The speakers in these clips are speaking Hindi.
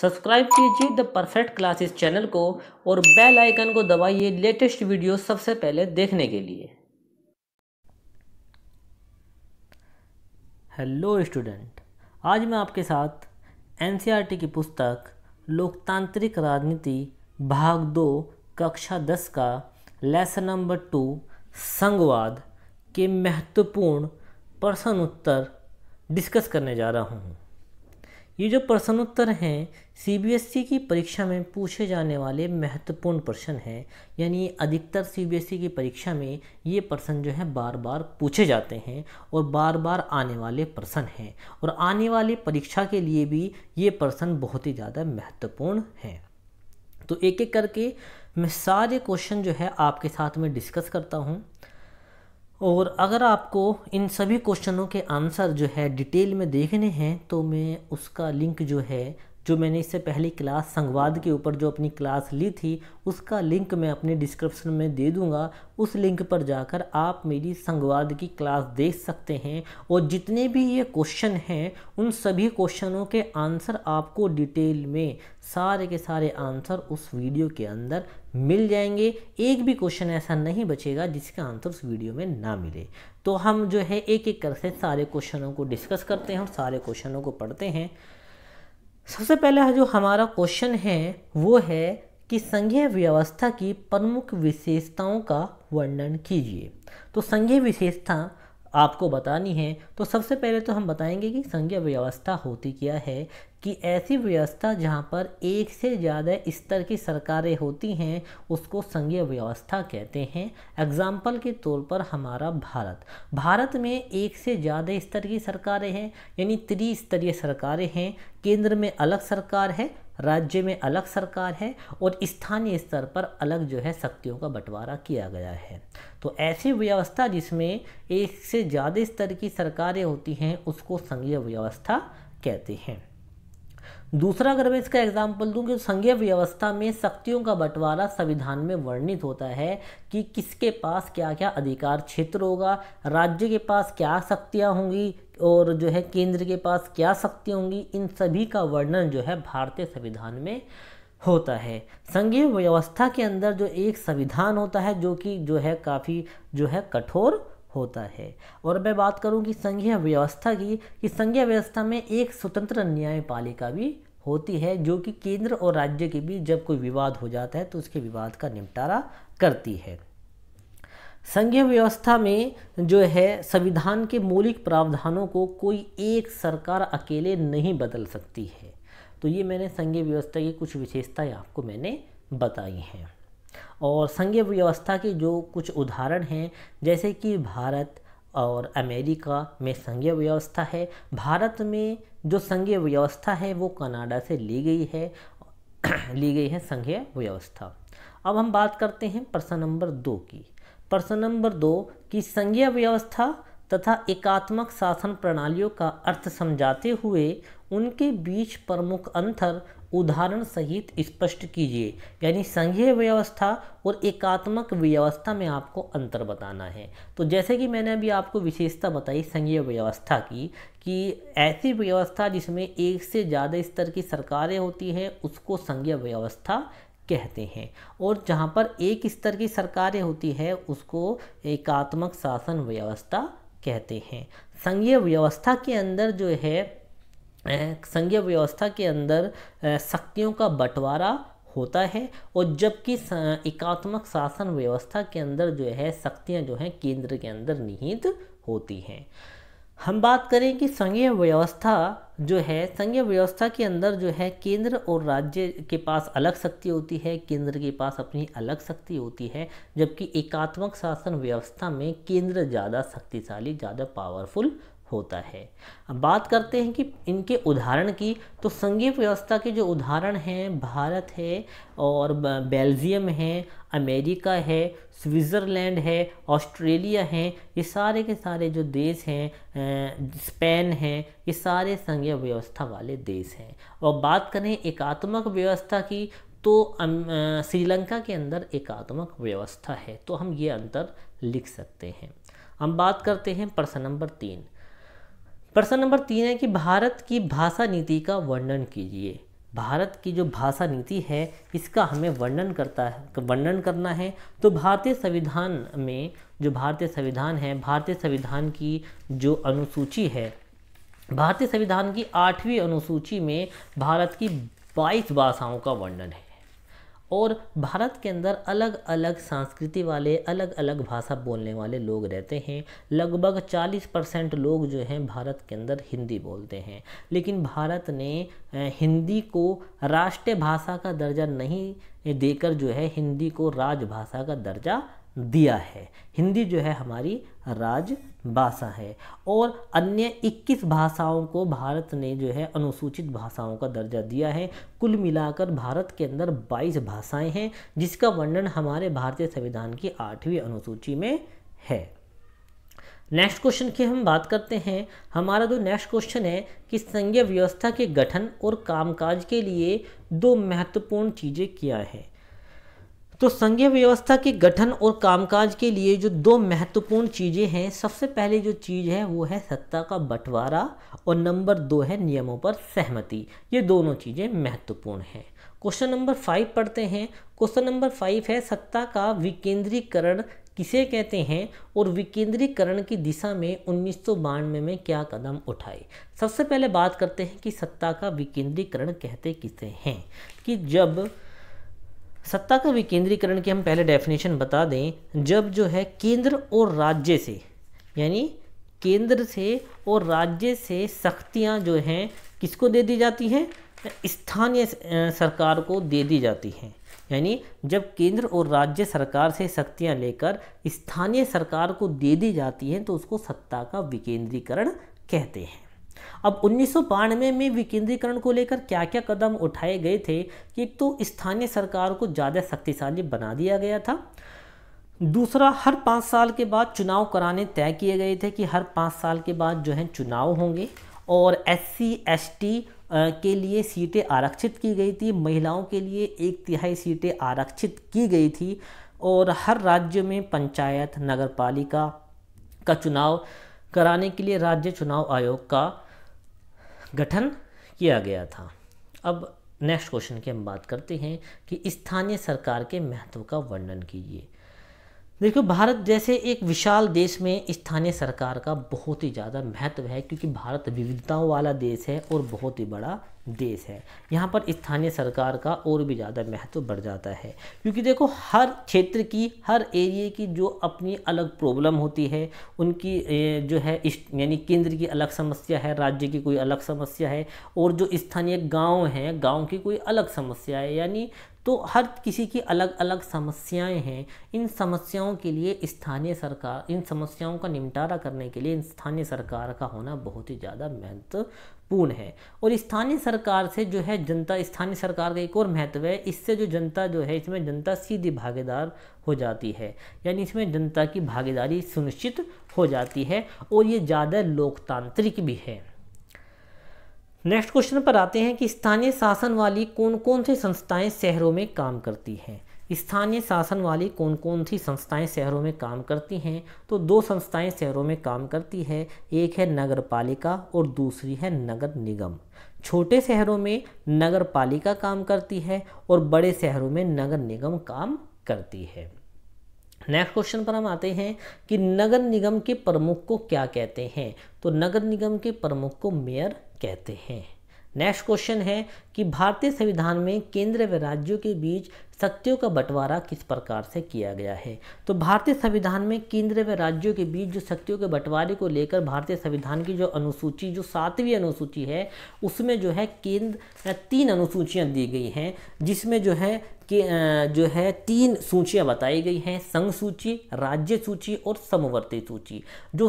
सब्सक्राइब कीजिए द परफेक्ट क्लासेस चैनल को और बेल आइकन को दबाइए लेटेस्ट वीडियो सबसे पहले देखने के लिए हेलो स्टूडेंट आज मैं आपके साथ एन की पुस्तक लोकतांत्रिक राजनीति भाग दो कक्षा दस का लेसन नंबर टू संघवाद के महत्वपूर्ण प्रश्न उत्तर डिस्कस करने जा रहा हूँ ये जो प्रश्नोत्तर हैं सीबीएसई e की परीक्षा में पूछे जाने वाले महत्वपूर्ण प्रश्न हैं यानी अधिकतर सीबीएसई e की परीक्षा में ये प्रश्न जो है बार बार पूछे जाते हैं और बार बार आने वाले प्रश्न हैं और आने वाली परीक्षा के लिए भी ये प्रश्न बहुत ही ज़्यादा महत्वपूर्ण हैं तो एक एक करके मैं सारे क्वेश्चन जो है आपके साथ में डिस्कस करता हूँ और अगर आपको इन सभी क्वेश्चनों के आंसर जो है डिटेल में देखने हैं तो मैं उसका लिंक जो है जो मैंने इससे पहले क्लास संवाद के ऊपर जो अपनी क्लास ली थी उसका लिंक मैं अपने डिस्क्रिप्शन में दे दूंगा उस लिंक पर जाकर आप मेरी संवाद की क्लास देख सकते हैं और जितने भी ये क्वेश्चन हैं उन सभी क्वेश्चनों के आंसर आपको डिटेल में सारे के सारे आंसर उस वीडियो के अंदर मिल जाएंगे एक भी क्वेश्चन ऐसा नहीं बचेगा जिसका आंसर उस वीडियो में ना मिले तो हम जो है एक एक कर से सारे क्वेश्चनों को डिस्कस करते हैं और सारे क्वेश्चनों को पढ़ते हैं सबसे पहला जो हमारा क्वेश्चन है वो है कि संघीय व्यवस्था की प्रमुख विशेषताओं का वर्णन कीजिए तो संघीय विशेषता आपको बतानी है तो सबसे पहले तो हम बताएंगे कि संज्ञा व्यवस्था होती क्या है कि ऐसी व्यवस्था जहाँ पर एक से ज़्यादा स्तर की सरकारें होती हैं उसको संघीय व्यवस्था कहते हैं एग्जाम्पल के तौर पर हमारा भारत भारत में एक से ज़्यादा स्तर की सरकारें हैं यानी त्रिस्तरीय सरकारें हैं केंद्र में अलग सरकार है राज्य में अलग सरकार है और स्थानीय स्तर पर अलग जो है शक्तियों का बंटवारा किया गया है तो ऐसी व्यवस्था जिसमें एक से ज़्यादा स्तर की सरकारें होती हैं उसको संघीय व्यवस्था कहते हैं दूसरा अगर मैं इसका एग्जाम्पल दूँ कि संघीय व्यवस्था में शक्तियों का बंटवारा संविधान में वर्णित होता है कि किसके पास क्या क्या अधिकार क्षेत्र होगा राज्य के पास क्या शक्तियाँ होंगी और जो है केंद्र के पास क्या शक्तियाँ होंगी इन सभी का वर्णन जो है भारतीय संविधान में होता है संघीय व्यवस्था के अंदर जो एक संविधान होता है जो कि जो है काफ़ी जो है कठोर होता है और मैं बात करूं कि संघीय व्यवस्था की कि संघीय व्यवस्था में एक स्वतंत्र न्यायपालिका भी होती है जो कि केंद्र और राज्य के बीच जब कोई विवाद हो जाता है तो उसके विवाद का निपटारा करती है संघीय व्यवस्था में जो है संविधान के मौलिक प्रावधानों को कोई एक सरकार अकेले नहीं बदल सकती है तो ये मैंने संघीय व्यवस्था की कुछ विशेषताएं आपको मैंने बताई हैं और संघीय व्यवस्था के जो कुछ उदाहरण हैं जैसे कि भारत और अमेरिका में संघीय व्यवस्था है भारत में जो संघीय व्यवस्था है वो कनाडा से ली गई है ली गई है संघीय व्यवस्था अब हम बात करते हैं प्रश्न नंबर दो की प्रश्न नंबर दो की संघीय व्यवस्था तथा एकात्मक शासन प्रणालियों का अर्थ समझाते हुए उनके बीच प्रमुख अंतर उदाहरण सहित स्पष्ट कीजिए यानी संघीय व्यवस्था और एकात्मक व्यवस्था में आपको अंतर बताना है तो जैसे कि मैंने अभी आपको विशेषता बताई संघीय व्यवस्था की कि ऐसी व्यवस्था जिसमें एक से ज़्यादा स्तर की सरकारें होती हैं उसको संघीय व्यवस्था कहते हैं और जहाँ पर एक स्तर की सरकारें होती है उसको एकात्मक शासन व्यवस्था कहते हैं संघीय व्यवस्था के अंदर जो है संघीय व्यवस्था के अंदर शक्तियों का बंटवारा होता है और जबकि एकात्मक शासन व्यवस्था के अंदर जो है शक्तियाँ जो हैं केंद्र के अंदर निहित होती हैं हम बात करें कि संघीय व्यवस्था जो है संघीय व्यवस्था के अंदर जो है केंद्र और राज्य के पास अलग शक्ति होती है केंद्र के पास अपनी अलग शक्ति होती है जबकि एकात्मक शासन व्यवस्था में केंद्र ज़्यादा शक्तिशाली ज़्यादा पावरफुल होता है अब बात करते हैं कि इनके उदाहरण की तो संघीय व्यवस्था के जो उदाहरण हैं भारत है और बेल्जियम है अमेरिका है स्विट्ज़रलैंड है ऑस्ट्रेलिया है ये सारे के सारे जो देश हैं स्पेन हैं ये सारे संघीय व्यवस्था वाले देश हैं और बात करें एकात्मक व्यवस्था की तो श्रीलंका के अंदर एकात्मक व्यवस्था है तो हम ये अंतर लिख सकते हैं हम बात करते हैं प्रश्न नंबर तीन प्रश्न नंबर तीन है कि भारत की भाषा नीति का वर्णन कीजिए भारत की जो भाषा नीति है इसका हमें वर्णन करता है वर्णन करना है तो भारतीय संविधान में जो भारतीय संविधान है भारतीय संविधान की जो अनुसूची है भारतीय संविधान की आठवीं अनुसूची में भारत की बाईस भाषाओं का वर्णन है और भारत के अंदर अलग अलग संस्कृति वाले अलग अलग भाषा बोलने वाले लोग रहते हैं लगभग 40 परसेंट लोग जो हैं भारत के अंदर हिंदी बोलते हैं लेकिन भारत ने हिंदी को राष्ट्रीय भाषा का दर्जा नहीं देकर जो है हिंदी को राजभाषा का दर्जा दिया है हिंदी जो है हमारी राजभाषा है और अन्य 21 भाषाओं को भारत ने जो है अनुसूचित भाषाओं का दर्जा दिया है कुल मिलाकर भारत के अंदर 22 भाषाएं हैं जिसका वर्णन हमारे भारतीय संविधान की आठवीं अनुसूची में है नेक्स्ट क्वेश्चन की हम बात करते हैं हमारा जो नेक्स्ट क्वेश्चन है कि संघीय व्यवस्था के गठन और कामकाज के लिए दो महत्वपूर्ण चीज़ें क्या हैं तो संघीय व्यवस्था के गठन और कामकाज के लिए जो दो महत्वपूर्ण चीज़ें हैं सबसे पहले जो चीज़ है वो है सत्ता का बंटवारा और नंबर दो है नियमों पर सहमति ये दोनों चीज़ें महत्वपूर्ण हैं क्वेश्चन नंबर फाइव पढ़ते हैं क्वेश्चन नंबर फाइव है सत्ता का विकेंद्रीकरण किसे कहते हैं और विकेंद्रीकरण की दिशा में उन्नीस में, में क्या कदम उठाए सबसे पहले बात करते हैं कि सत्ता का विकेंद्रीकरण कहते किसे हैं कि जब सत्ता का विकेंद्रीकरण की हम पहले डेफिनेशन बता दें जब जो है केंद्र और राज्य से यानी केंद्र से और राज्य से सख्तियाँ जो हैं किसको दे दी जाती हैं स्थानीय सरकार को दे दी जाती हैं यानी जब केंद्र और राज्य सरकार से सख्तियाँ लेकर स्थानीय सरकार को दे दी जाती हैं तो उसको सत्ता का विकेंद्रीकरण कहते हैं अब उन्नीस में विकेंद्रीकरण को लेकर क्या क्या कदम उठाए गए थे कि एक तो स्थानीय सरकार को ज़्यादा शक्तिशाली बना दिया गया था दूसरा हर पाँच साल के बाद चुनाव कराने तय किए गए थे कि हर पाँच साल के बाद जो है चुनाव होंगे और एस सी के लिए सीटें आरक्षित की गई थी महिलाओं के लिए एक तिहाई सीटें आरक्षित की गई थी और हर राज्य में पंचायत नगर पालिका का चुनाव कराने के लिए राज्य चुनाव आयोग का गठन किया गया था अब नेक्स्ट क्वेश्चन की हम बात करते हैं कि स्थानीय सरकार के महत्व का वर्णन कीजिए देखो भारत जैसे एक विशाल देश में स्थानीय सरकार का बहुत ही ज़्यादा महत्व है क्योंकि भारत विविधताओं वाला देश है और बहुत ही बड़ा देश है यहाँ पर स्थानीय सरकार का और भी ज़्यादा महत्व बढ़ जाता है क्योंकि देखो हर क्षेत्र की हर एरिए की जो अपनी अलग प्रॉब्लम होती है उनकी जो है यानी केंद्र की अलग समस्या है राज्य की कोई अलग समस्या है और जो स्थानीय गाँव हैं गाँव की कोई अलग समस्या है यानी तो हर किसी की अलग अलग समस्याएं हैं इन समस्याओं के लिए स्थानीय सरकार इन समस्याओं का निपटारा करने के लिए स्थानीय सरकार का होना बहुत ही ज़्यादा महत्वपूर्ण है और स्थानीय सरकार से जो है जनता स्थानीय सरकार का एक और महत्व है इससे जो जनता जो है इसमें जनता सीधी भागीदार हो जाती है यानी इसमें जनता की भागीदारी सुनिश्चित हो जाती है और ये ज़्यादा लोकतांत्रिक भी है नेक्स्ट क्वेश्चन पर आते हैं कि स्थानीय शासन वाली कौन कौन सी संस्थाएं शहरों में काम करती हैं स्थानीय शासन वाली कौन कौन सी संस्थाएं शहरों में काम करती हैं तो दो संस्थाएं शहरों में काम करती है एक है नगर पालिका और दूसरी है नगर निगम छोटे शहरों में नगर पालिका काम करती है और बड़े शहरों में नगर निगम काम करती है नेक्स्ट क्वेश्चन पर हम आते हैं कि नगर निगम के प्रमुख को क्या कहते हैं तो नगर निगम के प्रमुख को मेयर कहते हैं नेक्स्ट क्वेश्चन है कि भारतीय संविधान में केंद्र व राज्यों के बीच शक्तियों का बंटवारा किस प्रकार से किया गया है तो भारतीय संविधान में केंद्र व राज्यों के बीच जो शक्तियों के बंटवारे को लेकर भारतीय संविधान की जो अनुसूची जो सातवीं अनुसूची है उसमें जो है केंद्र तीन अनुसूचियां दी गई हैं जिसमें जो है कि जो है तीन सूचियाँ बताई गई हैं संघ सूची राज्य सूची और समवर्ती सूची जो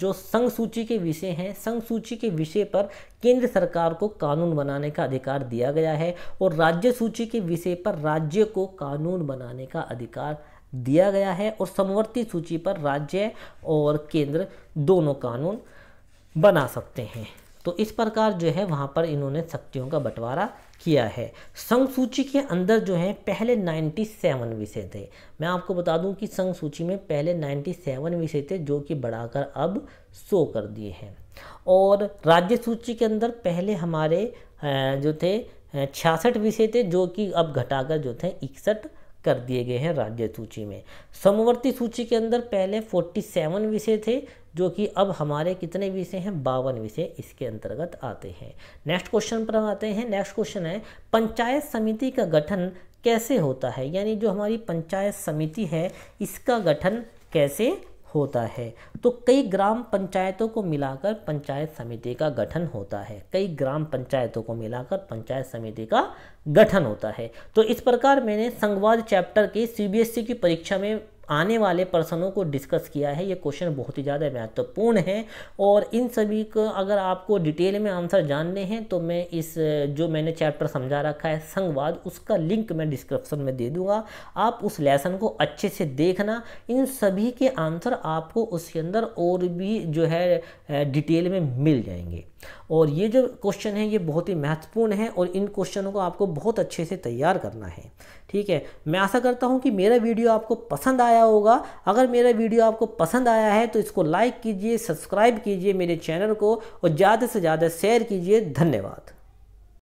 जो संघ सूची के विषय हैं संघ सूची के विषय पर केंद्र सरकार को कानून बनाने का अधिकार दिया गया है और राज्य सूची के विषय पर राज्य को कानून बनाने का अधिकार दिया गया है और समवर्ती सूची पर राज्य और केंद्र दोनों कानून बना सकते हैं तो इस प्रकार जो है वहाँ पर इन्होंने शक्तियों का बंटवारा किया है संघ सूची के अंदर जो है पहले 97 विषय थे मैं आपको बता दूं कि संघ सूची में पहले 97 विषय थे जो कि बढ़ाकर अब 100 कर दिए हैं और राज्य सूची के अंदर पहले हमारे जो थे छियासठ विषय थे जो कि अब घटाकर जो थे इकसठ कर दिए गए हैं राज्य सूची में समवर्ती सूची के अंदर पहले 47 विषय थे जो कि अब हमारे कितने विषय हैं बावन विषय इसके अंतर्गत आते हैं नेक्स्ट क्वेश्चन पर हम आते हैं नेक्स्ट क्वेश्चन है पंचायत समिति का गठन कैसे होता है यानी जो हमारी पंचायत समिति है इसका गठन कैसे होता है तो कई ग्राम पंचायतों को मिलाकर पंचायत समिति का गठन होता है कई ग्राम पंचायतों को मिलाकर पंचायत समिति का गठन होता है तो इस प्रकार मैंने संघवाद चैप्टर के सीबीएसई e की परीक्षा में आने वाले पर्सनों को डिस्कस किया है ये क्वेश्चन बहुत ही ज़्यादा महत्वपूर्ण है और इन सभी को अगर आपको डिटेल में आंसर जानने हैं तो मैं इस जो मैंने चैप्टर समझा रखा है संघवाद उसका लिंक मैं डिस्क्रिप्शन में दे दूंगा आप उस लेसन को अच्छे से देखना इन सभी के आंसर आपको उसके अंदर और भी जो है डिटेल में मिल जाएंगे और ये जो क्वेश्चन है ये बहुत ही महत्वपूर्ण है और इन क्वेश्चनों को आपको बहुत अच्छे से तैयार करना है ठीक है मैं आशा करता हूँ कि मेरा वीडियो आपको पसंद आए आया होगा अगर मेरा वीडियो आपको पसंद आया है तो इसको लाइक कीजिए सब्सक्राइब कीजिए मेरे चैनल को और ज़्यादा से ज़्यादा शेयर कीजिए धन्यवाद